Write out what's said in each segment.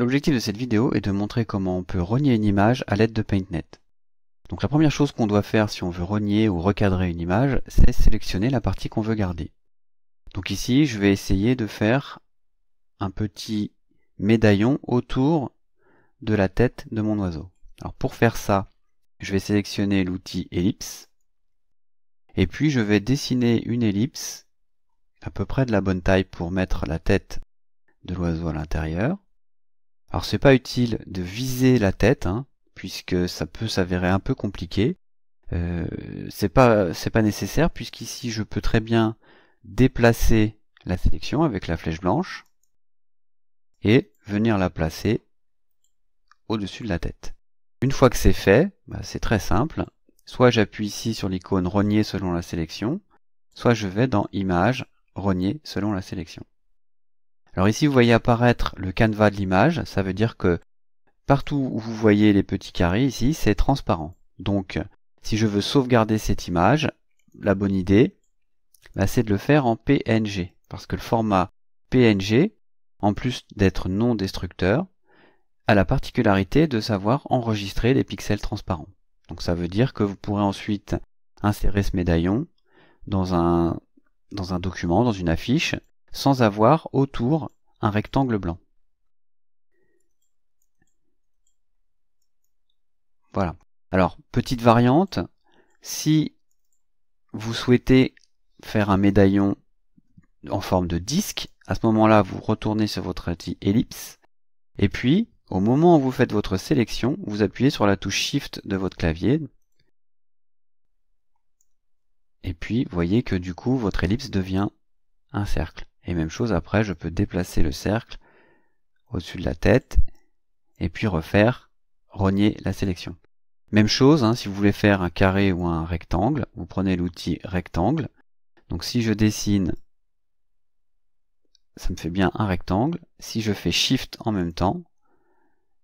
L'objectif de cette vidéo est de montrer comment on peut rogner une image à l'aide de PaintNet. Donc la première chose qu'on doit faire si on veut rogner ou recadrer une image, c'est sélectionner la partie qu'on veut garder. Donc ici, je vais essayer de faire un petit médaillon autour de la tête de mon oiseau. Alors pour faire ça, je vais sélectionner l'outil ellipse, et puis je vais dessiner une ellipse à peu près de la bonne taille pour mettre la tête de l'oiseau à l'intérieur. Alors c'est pas utile de viser la tête, hein, puisque ça peut s'avérer un peu compliqué. Euh, c'est pas c'est pas nécessaire puisqu'ici je peux très bien déplacer la sélection avec la flèche blanche et venir la placer au-dessus de la tête. Une fois que c'est fait, bah, c'est très simple. Soit j'appuie ici sur l'icône rogner selon la sélection, soit je vais dans Image, rogner selon la sélection. Alors ici, vous voyez apparaître le canevas de l'image. Ça veut dire que partout où vous voyez les petits carrés ici, c'est transparent. Donc, si je veux sauvegarder cette image, la bonne idée, bah, c'est de le faire en PNG. Parce que le format PNG, en plus d'être non destructeur, a la particularité de savoir enregistrer des pixels transparents. Donc ça veut dire que vous pourrez ensuite insérer ce médaillon dans un, dans un document, dans une affiche, sans avoir autour un rectangle blanc. Voilà. Alors, petite variante, si vous souhaitez faire un médaillon en forme de disque, à ce moment-là, vous retournez sur votre outil ellipse, et puis, au moment où vous faites votre sélection, vous appuyez sur la touche Shift de votre clavier, et puis, voyez que du coup, votre ellipse devient un cercle. Et même chose après, je peux déplacer le cercle au-dessus de la tête et puis refaire rogner la sélection. Même chose, hein, si vous voulez faire un carré ou un rectangle, vous prenez l'outil rectangle. Donc si je dessine, ça me fait bien un rectangle. Si je fais Shift en même temps,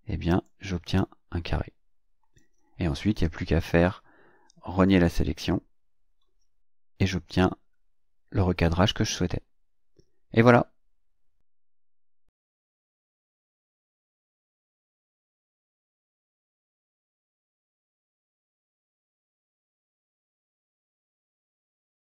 eh bien j'obtiens un carré. Et ensuite, il n'y a plus qu'à faire rogner la sélection et j'obtiens le recadrage que je souhaitais. Et voilà.